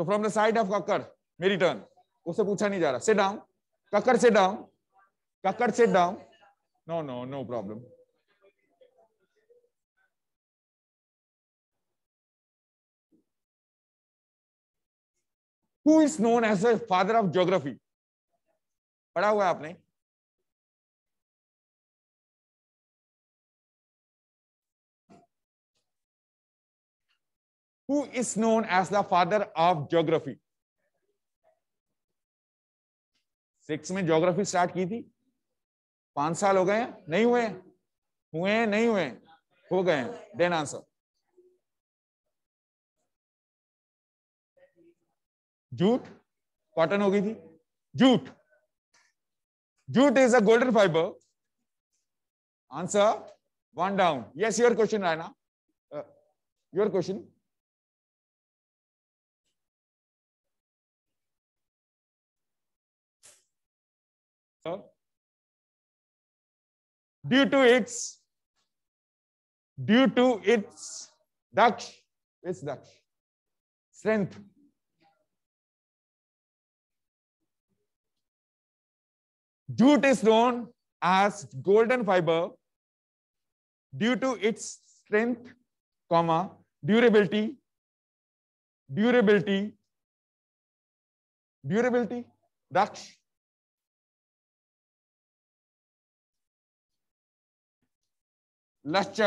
तो from the side of कक्कर मेरी टर्न उससे पूछा नहीं जा रहा से डाउन कक्कर से डाउन कक्कर से down no no no problem who is known as a father of geography पढ़ा हुआ है आपने who is known as the father of geography six में ज्योग्राफी स्टार्ट की थी पांच साल हो गए हैं नहीं हुए हुए नहीं हुए हो गए हैं देन आंसर जूट कॉटन हो गई थी jute jute is a golden fibre answer one down yes your question ना your question due to its due to its daksh its daksh strength jute is known as golden fiber due to its strength comma durability durability durability daksh लश्च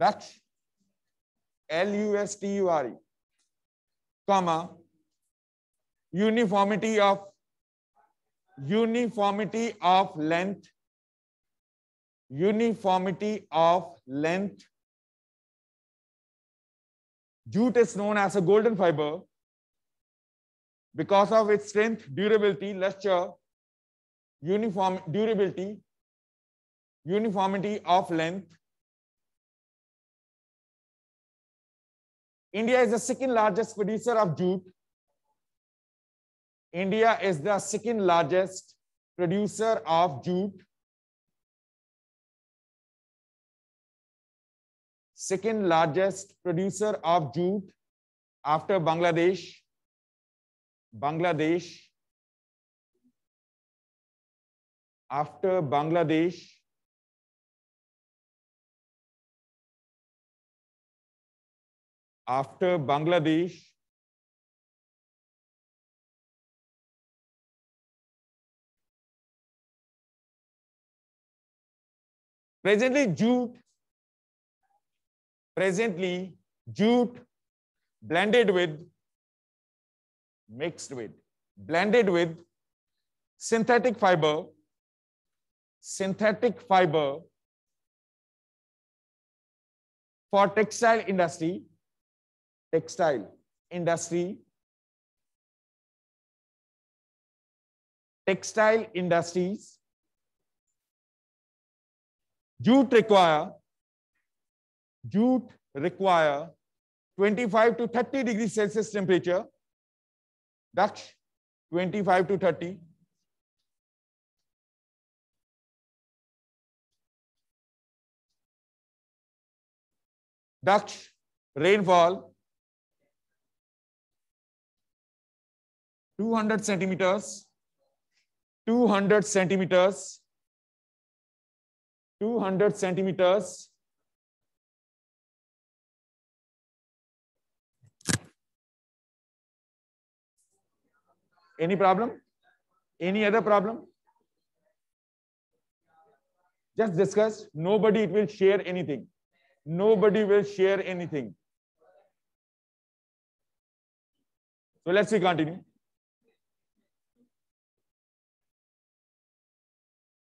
Daksh L U S T U R E comma uniformity of uniformity of length uniformity of length jute is known as a golden fiber because of its strength, durability, luster, uniform durability, uniformity of length. India is the second largest producer of jute. India is the second largest producer of jute. Second largest producer of jute after Bangladesh. Bangladesh, after Bangladesh, after Bangladesh, presently jute, presently jute blended with mixed with, blended with synthetic fiber, synthetic fiber for textile industry, textile industry, textile industries, jute require, jute require 25 to 30 degrees Celsius temperature Daksh 25 to 30 Daksh rainfall 200 centimetres 200 centimetres 200 centimetres Any problem? Any other problem? Just discuss. Nobody will share anything. Nobody will share anything. So let's see, continue.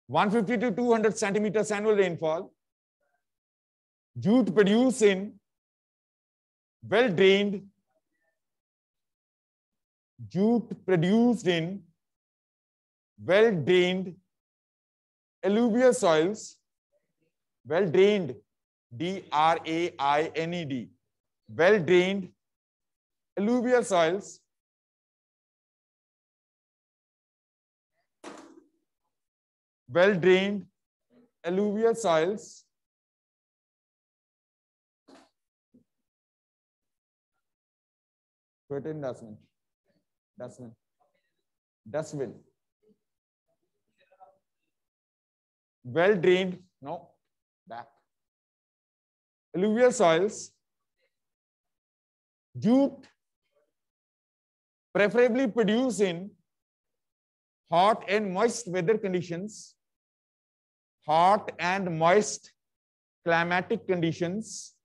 One fifty to two hundred centimeters annual rainfall. Jute produce in well drained jute produced in well drained alluvial soils, well drained, D R A I N E D, well drained alluvial soils. Well drained alluvial soils in attain investment. Dustbin, Dustbin. Well drained. No. Back. Alluvial soils. Jute. Preferably produced in hot and moist weather conditions. Hot and moist climatic conditions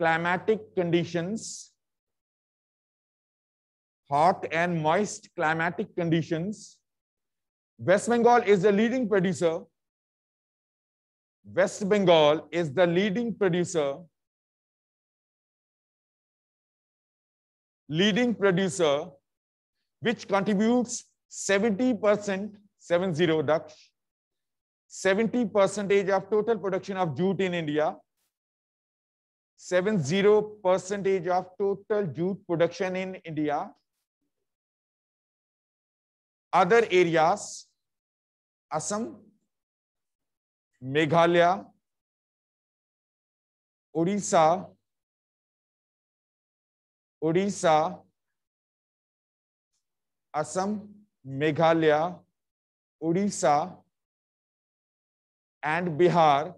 climatic conditions hot and moist climatic conditions. West Bengal is the leading producer. West Bengal is the leading producer. Leading producer, which contributes 70%, 70 Daksh, 70 percentage of total production of jute in India, 70 percentage of total jute production in India, other areas Assam, Meghalaya, Odisha, Odisha, Assam, Meghalaya, Odisha, and Bihar,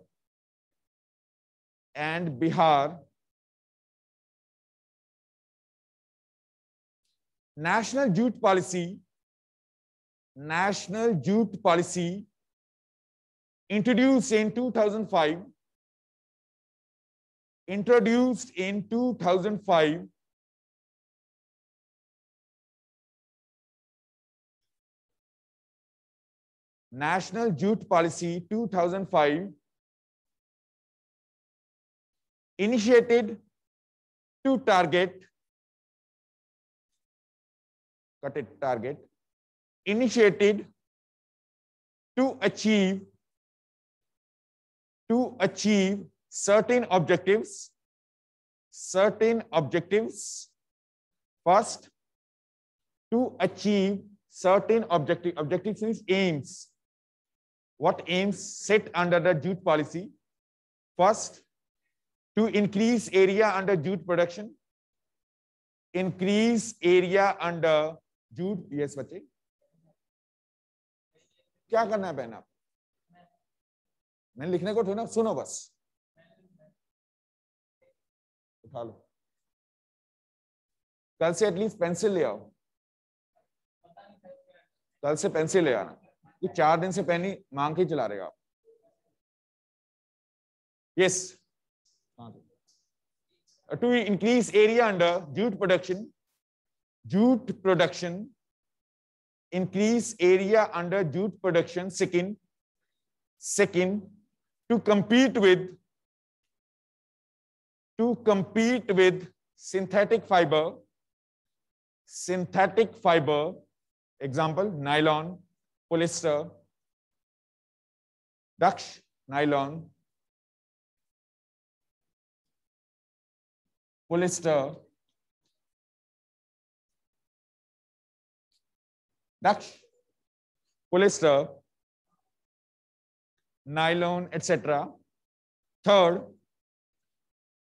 and Bihar. National Youth Policy National Youth Policy introduced in 2005 introduced in 2005 National Youth Policy 2005 initiated to target cut it target initiated to achieve to achieve certain objectives certain objectives first to achieve certain objective objectives means aims what aims set under the jute policy first to increase area under jute production increase area under jute yes bache क्या करना है बहन आप मैंने लिखने को ना सुनो बस उठा लो कल से एटलीस्ट पेंसिल ले आओ कल से पेंसिल ले आना ये चार दिन से पहनी मांग के चला रहेगा आप to increase area under jute production jute production increase area under jute production. Second, second, to compete with to compete with synthetic fiber, synthetic fiber, example, nylon, polyester, Daksh, nylon, polyester, that polyester, nylon, etc. Third,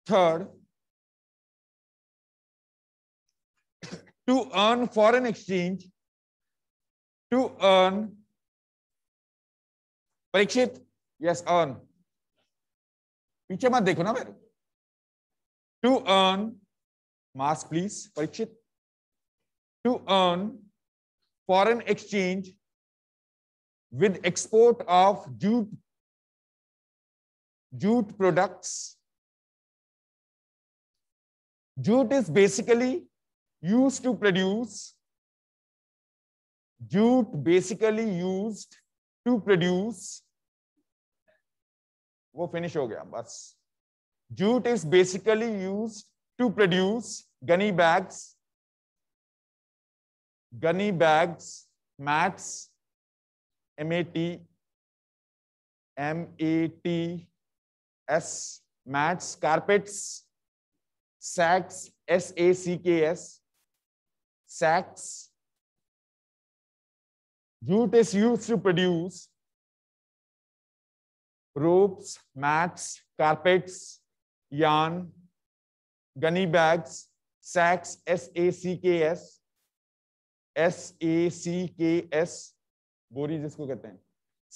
third, to earn foreign exchange, to earn, Parikshit, yes, earn. piche mat dekho na मेरे to earn mask please parikshit to earn foreign exchange with export of jute, jute products. Jute is basically used to produce, jute basically used to produce, वो finish हो गया बस jute is basically used to produce gunny bags gunny bags, mats, MAT, MATS, mats, carpets, sacks, S-A-C-K-S, sacks. Jute is used to produce ropes, mats, carpets, yarn, gunny bags, sacks, S-A-C-K-S, S A C K S बोरी जिसको कहते हैं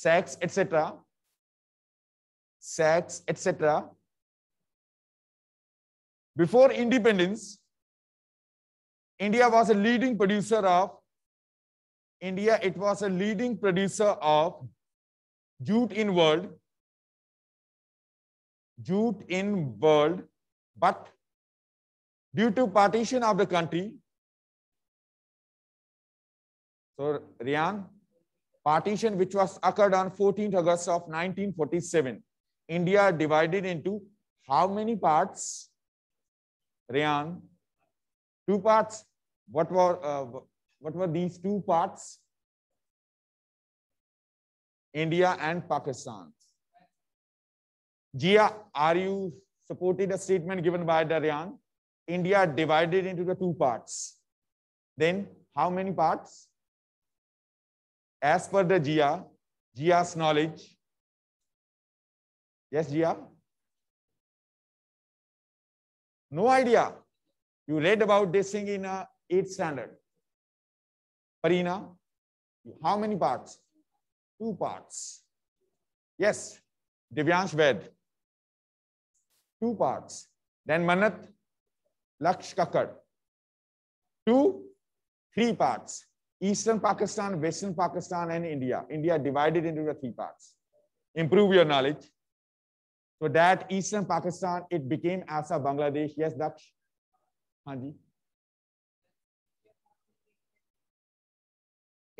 sacks etcetera sacks etcetera before independence India was a leading producer of India it was a leading producer of jute in world jute in world but due to partition of the country So, Riang, partition which was occurred on 14th August of 1947. India divided into how many parts? Riang, two parts. What were uh, what were these two parts? India and Pakistan. Jia, are you supporting the statement given by Daryan? India divided into the two parts. Then how many parts? as per the Jia, Jia's knowledge. Yes, Jia? No idea. You read about this thing in a eighth standard. Parina, how many parts? Two parts. Yes, Divyansh Ved. Two parts. Then Manat, Laksh Kakkad. Two, three parts. Eastern Pakistan, Western Pakistan, and India. India divided into the three parts. Improve your knowledge. So that Eastern Pakistan, it became as a Bangladesh. Yes, Daksh. haan ji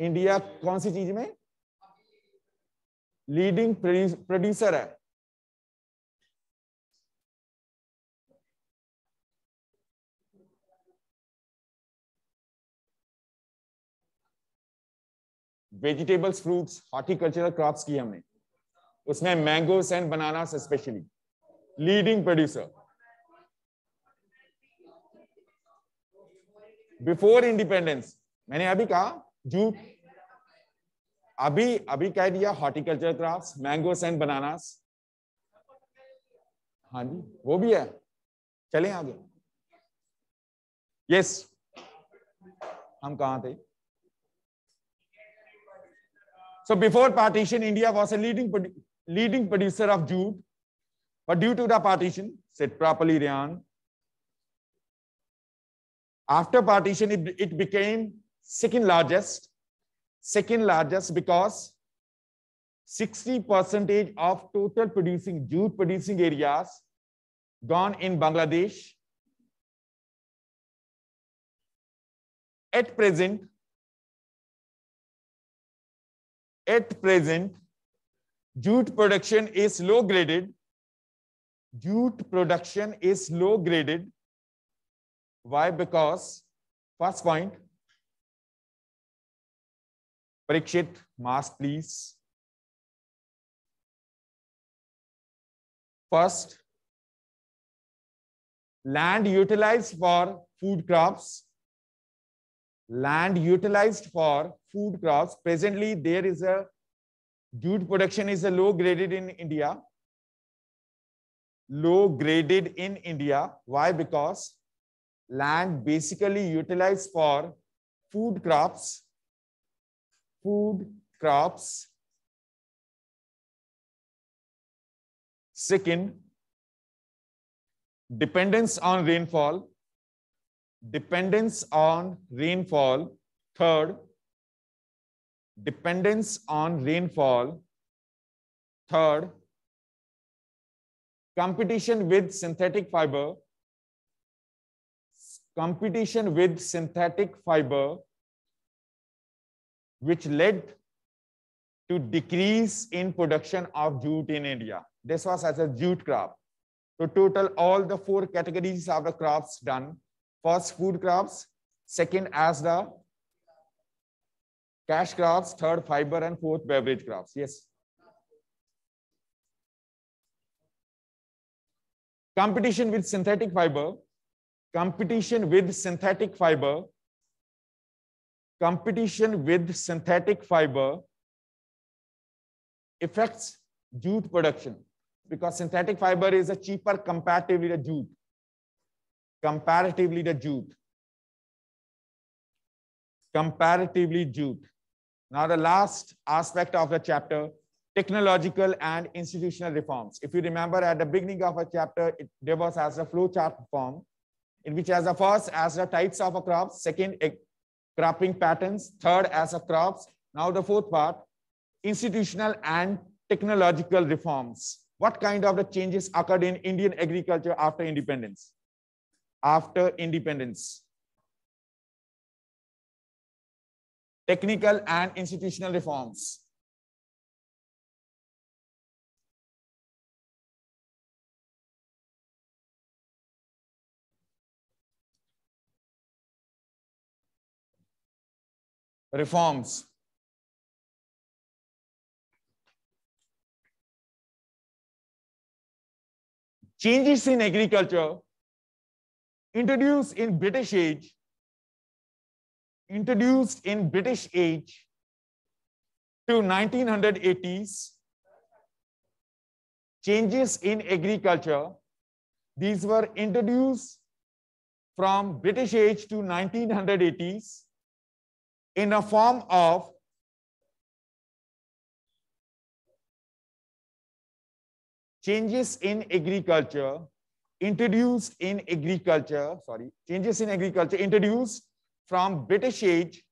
india kaun si cheez mein leading producer hai vegetables fruits horticultural crops की हमने उसमें mangoes and banana specially leading producer before independence मैंने अभी कहा jute अभी अभी कह दिया horticulture craft mangoes and bananas हाँ जी वो भी है चले आगे यस हम कहा थे So before partition, India was a leading, leading producer of jute. But due to the partition, said properly, Ryan, after partition, it, it became second largest. Second largest because 60 percentage of total producing jute producing areas gone in Bangladesh. At present, At present, jute production is low graded. Jute production is low graded. Why? Because, first point, Parikshit, mask, please. First, land utilized for food crops, land utilized for food crops. Presently, there is a jute production is a low graded in India. Low graded in India. Why? Because land basically utilized for food crops, food crops. Second, dependence on rainfall, dependence on rainfall. Third, dependence on rainfall. Third, competition with synthetic fiber. Competition with synthetic fiber, which led to decrease in production of jute in India. This was as a jute crop. So total all the four categories of the crops done. First food crops, second as the cash crops, third fiber, and fourth beverage crops. Yes. Competition with synthetic fiber, competition with synthetic fiber, competition with synthetic fiber affects jute production because synthetic fiber is a cheaper comparatively to jute. Comparatively to jute. Comparatively jute. Now, the last aspect of the chapter, technological and institutional reforms. If you remember at the beginning of a chapter, it, there was as a flow chart form, in which as the first, as the types of a crops, second, a cropping patterns, third, as a crops. Now, the fourth part, institutional and technological reforms. What kind of the changes occurred in Indian agriculture after independence? After independence. technical and institutional reforms. Reforms. Changes in agriculture introduced in British age introduced in British age to 1980s, changes in agriculture, these were introduced from British age to 1980s in a form of changes in agriculture introduced in agriculture sorry changes in agriculture introduced from British age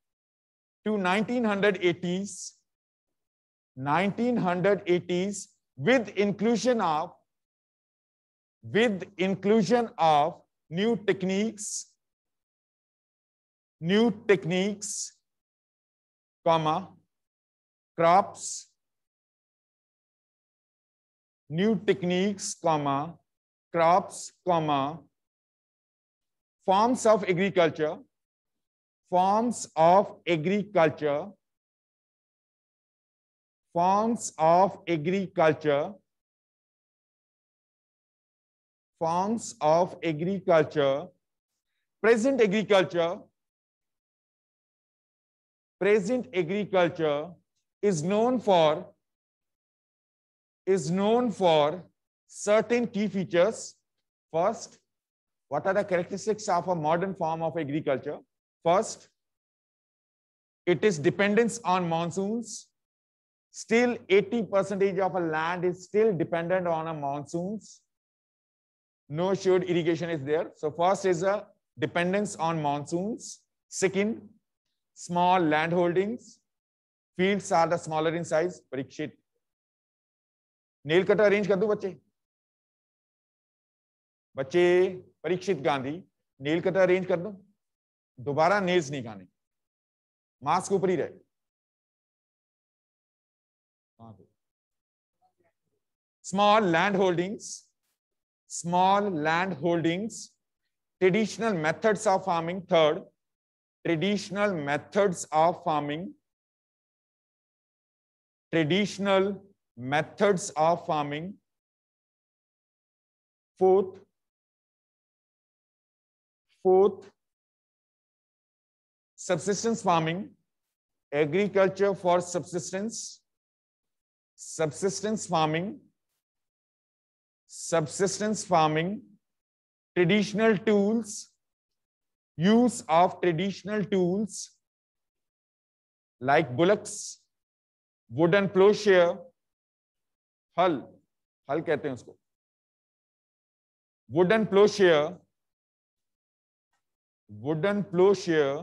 to 1980s, 1980s with inclusion of with inclusion of new techniques, new techniques, comma, crops, new techniques, comma, crops, comma, forms of agriculture, forms of agriculture, forms of agriculture, forms of agriculture, present agriculture, present agriculture is known for is known for certain key features. First, what are the characteristics of a modern form of agriculture? First, it is dependence on monsoons. Still 80 percentage of a land is still dependent on a monsoons. No assured irrigation is there. So first is a dependence on monsoons. Second, small land holdings. Fields are the smaller in size. Parikshit. nail cutter arrange kar do बच्चे बच्चे parikshit gandhi nail cutter arrange kar do दोबारा nails नहीं खाने mask ऊपर ही रहे small land holdings small land holdings traditional methods of farming third traditional methods of farming traditional methods of farming fourth fourth subsistence farming, agriculture for subsistence, subsistence farming, subsistence farming, traditional tools, use of traditional tools like bullocks, wooden plowshare, hull, hull. कहते हैं उसको Wooden ploughshare. Wooden ploughshare.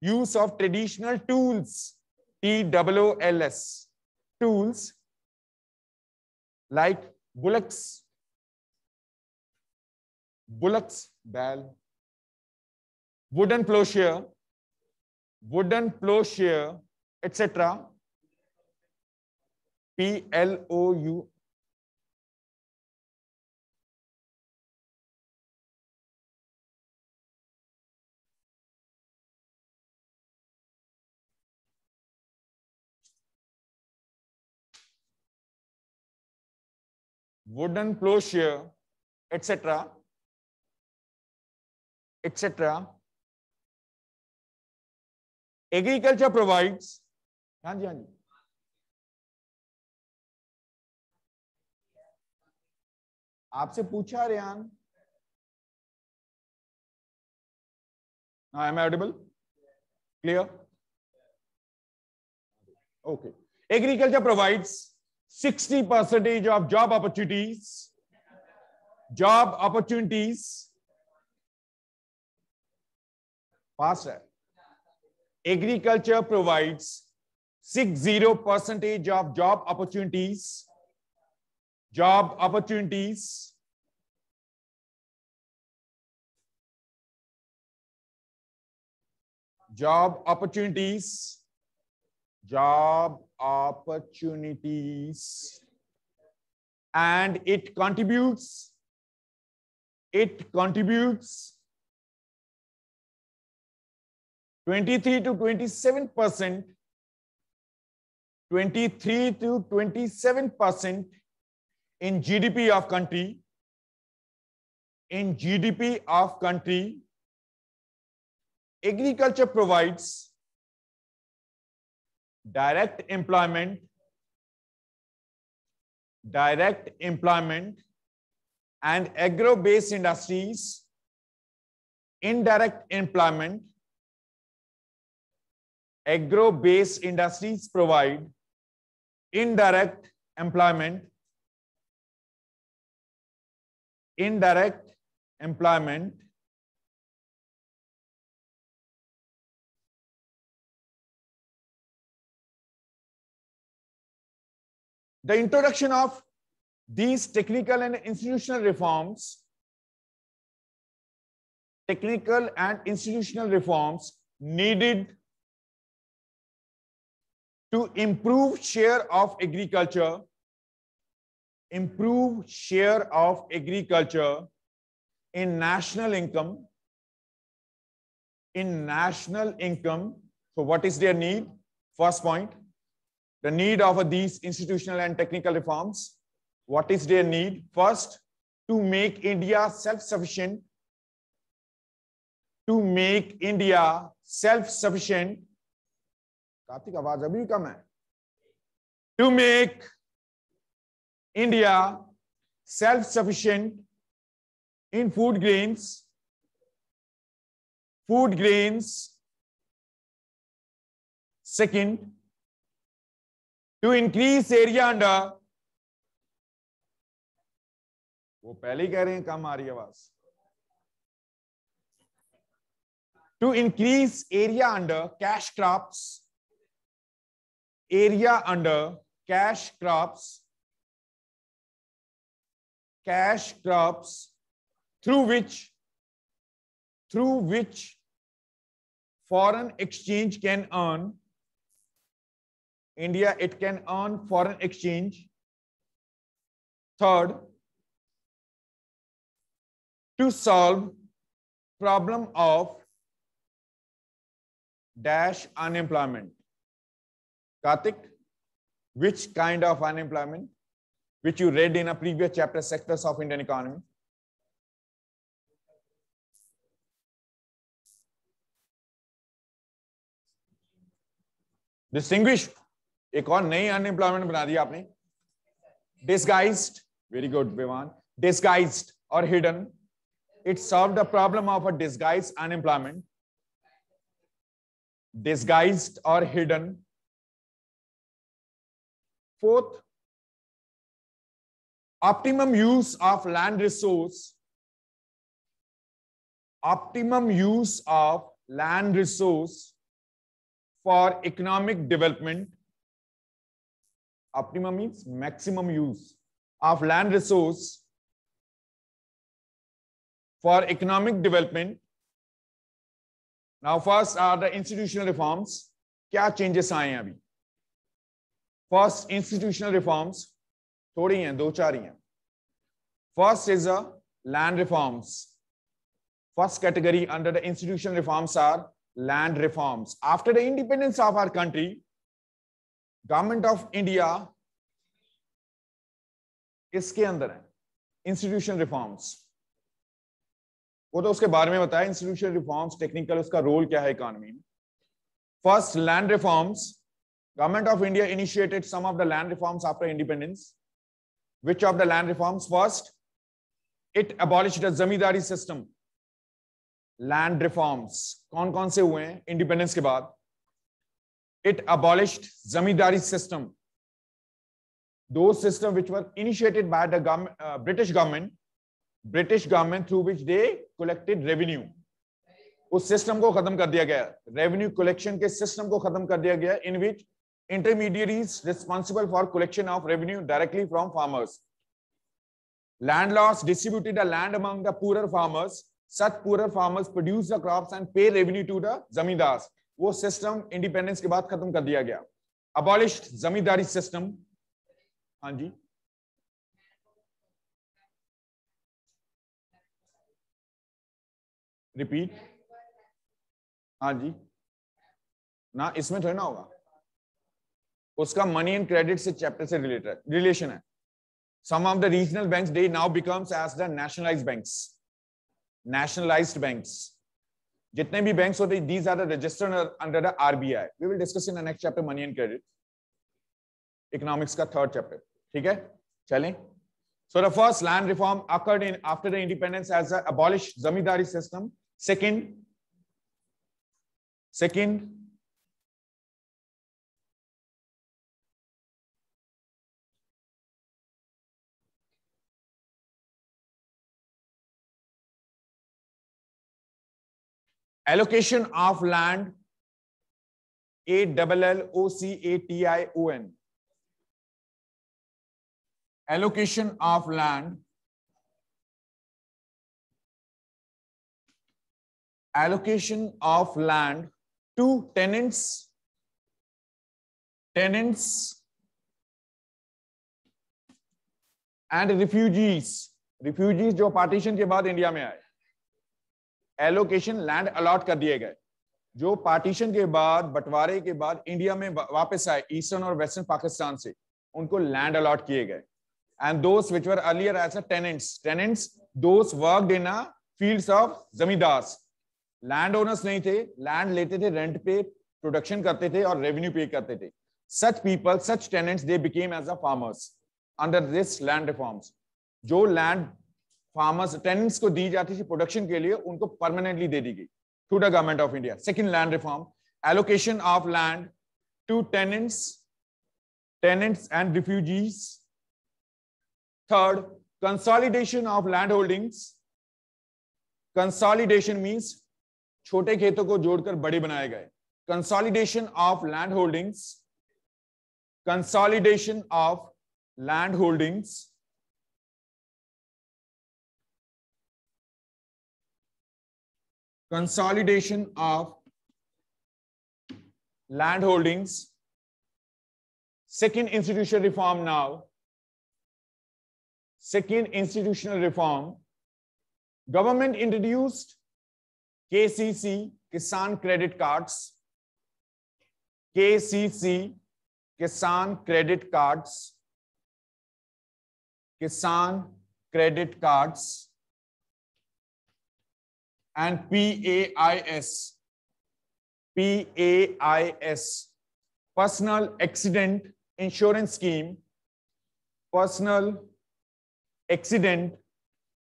use of traditional tools, T-O-O-L-S, tools like bullocks, bullocks bell, wooden plowshare, wooden plowshare, etc. P L O U wooden plowshare, etc., etc. Agriculture provides. हाँ जी हाँ जी आपसे पूछा Rehan I am audible clear okay agriculture provides 60 percentage of job opportunities, job opportunities, faster. Agriculture provides 60 percentage of job opportunities, job opportunities, job opportunities, job opportunities and it contributes it contributes 23 to 27 percent 23 to 27 percent in gdp of country in gdp of country agriculture provides direct employment direct employment and agro based industries indirect employment agro based industries provide indirect employment indirect employment The introduction of these technical and institutional reforms, technical and institutional reforms needed to improve share of agriculture, improve share of agriculture in national income, in national income. So what is their need? First point, the need of these institutional and technical reforms. What is their need? First, to make India self-sufficient, to make India self-sufficient. Kartik, आवाज अभी कम है. To make India self-sufficient in food grains, food grains. Second, to increase area under वो पहले ही कह रहे हैं कम आ रही आवाज to increase area area under cash crops cash crops through which through which foreign exchange can earn India, it can earn foreign exchange. Third, to solve problem of dash unemployment. Karthik, which kind of unemployment, which you read in a previous chapter, sectors of Indian economy? Distinguished एक और नई unemployment बना दिया आपने disguise very good Viman disguise और hidden it solve the problem of a disguise unemployment disguise और hidden fourth optimum use of land resource optimum use of land resource for economic development Optimum means maximum use of land resource for economic development. Now first are the institutional reforms. क्या changes आए हैं First, institutional reforms. थोड़ी हैं दो चार ही First is the land reforms. First category under the institutional reforms are land reforms. After the independence of our country, government of India इसके अंदर है इंस्टीट्यूशन रिफॉर्म्स वो तो उसके बारे में बताया इंस्टीट्यूशन रिफॉर्म्स टेक्निकल उसका रोल क्या है इकॉनमी में first land reforms government of India initiated some of the land reforms after independence which of the land reforms first it abolish the zamindari system land reforms कौन कौन से हुए हैं independence के बाद it abolished zamindari system those systems which were initiated by the government, uh, british government british government through which they collected revenue उस system को खत्म कर दिया गया रेवेन्यू कलेक्शन के सिस्टम को खत्म कर दिया गया in which intermediaries responsible for collection of revenue directly from farmers. Landlords distributed the land among the poorer farmers. Such poorer farmers produce the crops and pay revenue to the zamindars. वो system independence के बाद खत्म कर दिया गया abolished जमींदारी system हाँ जी repeat हाँ जी ना इसमें थोड़ा ना होगा उसका मनी एंड क्रेडिट से चैप्टर से रिलेटेड रिलेशन है some of the regional banks they now becomes as the nationalized banks nationalised bank जितने भी बैंक्स होते दीज इकोनॉमिक्स का थर्ड चैप्टर ठीक है चले so the first land reform occurred in after the independence as abolish zamindari system second second allocation of land A double L O C A T I O N allocation of land allocation of land to tenants tenants and refugees refugees जो partition के बाद India में आए allocation land allot कर दिए गए जो partition के बाद बंटवारे के बाद इंडिया में वापस आए ईस्टर्न और वेस्टर्न पाकिस्तान से उनको लैंड अलॉट किए गए and those which were earlier as a tenants tenants those worked in a fields of zamindar land owners नहीं थे लैंड लेते थे रेंट पे प्रोडक्शन करते थे और रेवेन्यू पे करते थे such people such tenants they became as a farmers under this land reforms जो लैंड फार्मर्स टेनेंट्स को दी जाती थी प्रोडक्शन के लिए उनको परमानेंटली दे दी गई through the government of India second land reform allocation of land to tenants tenants and refugees third consolidation of land holdings Consolidation means छोटे खेतों को जोड़कर बड़े बनाए गए consolidation of land holdings consolidation of land holdings consolidation of land holdings. Second institutional reform now. Second institutional reform. Government introduced KCC, Kisan Credit Cards. KCC, Kisan Credit Cards. Kisan Credit Cards and PAIS. PAIS, Personal Accident Insurance Scheme, Personal Accident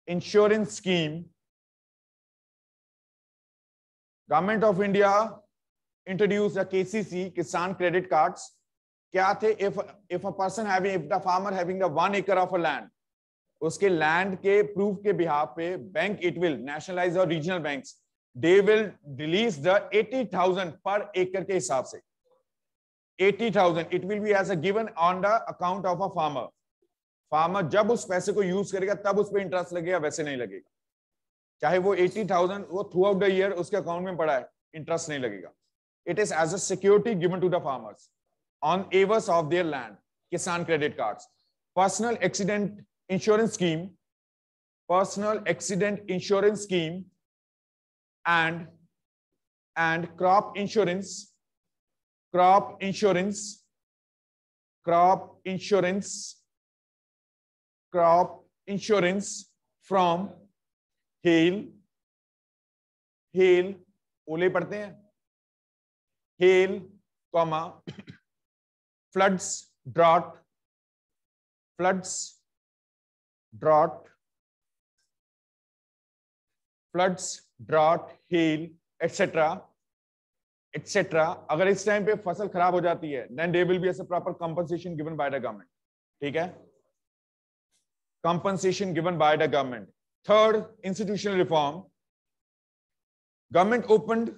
Insurance Scheme, Government of India introduced the KCC, Kisan Credit Cards. if, if a person having, if the farmer having the one acre of a land, उसके land के proof के बिहार पे bank it will nationalise और regional bank they will release the eighty thousand पर एकड़ के हिसाब से eighty thousand it will be as a given on the account of a farmer farmer जब उस पैसे को यूज करेगा तब उस पर इंटरेस्ट लगेगा वैसे नहीं लगेगा चाहे वो एटी थाउजेंड वो थ्रू आउट द ईयर उसके अकाउंट में पड़ा है इंटरेस्ट नहीं लगेगा it is as a security given to the farmers on एवर्स of their land Kisan credit card personal accident insurance scheme, personal accident insurance scheme, and and crop insurance, crop insurance, crop insurance, crop insurance from hail hail ओले पढ़ते हैं hail comma floods drought floods drought, floods, drought, hail, etc. Etcetera अगर इस time पे फसल खराब हो जाती है then they will be as proper compensation given by the government ठीक है compensation given by the government third institutional reform government opened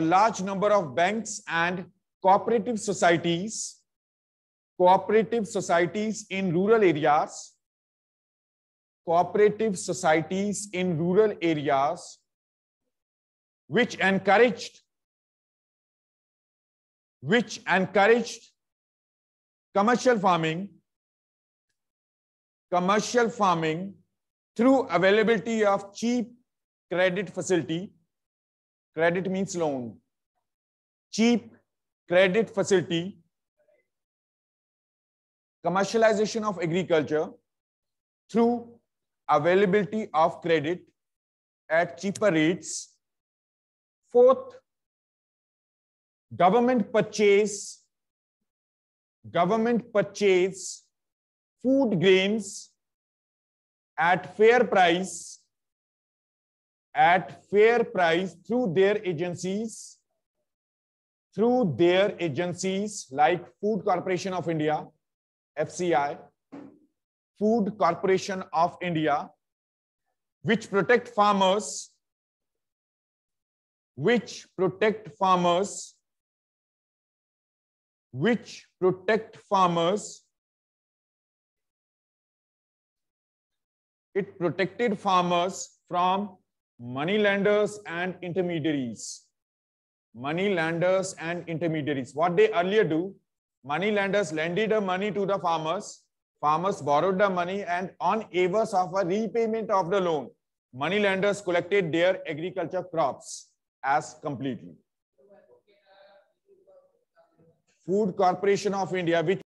a large number of banks and cooperative societies cooperative societies in rural areas, cooperative societies in rural areas, which encouraged, which encouraged commercial farming, commercial farming through availability of cheap credit facility. Credit means loan. Cheap credit facility commercialization of agriculture through availability of credit at cheaper rates. Fourth, government purchase, government purchase food grains at fair price, at fair price through their agencies, through their agencies like Food Corporation of India, FCI, Food Corporation of India, which protect farmers, which protect farmers, which protect farmers. It protected farmers from moneylenders and intermediaries. Moneylenders and intermediaries. What they earlier do, money lenders lended the money to the farmers. Farmers borrowed the money and on avers of a repayment of the loan, money lenders collected their agriculture crops as completely. Food Corporation of India, which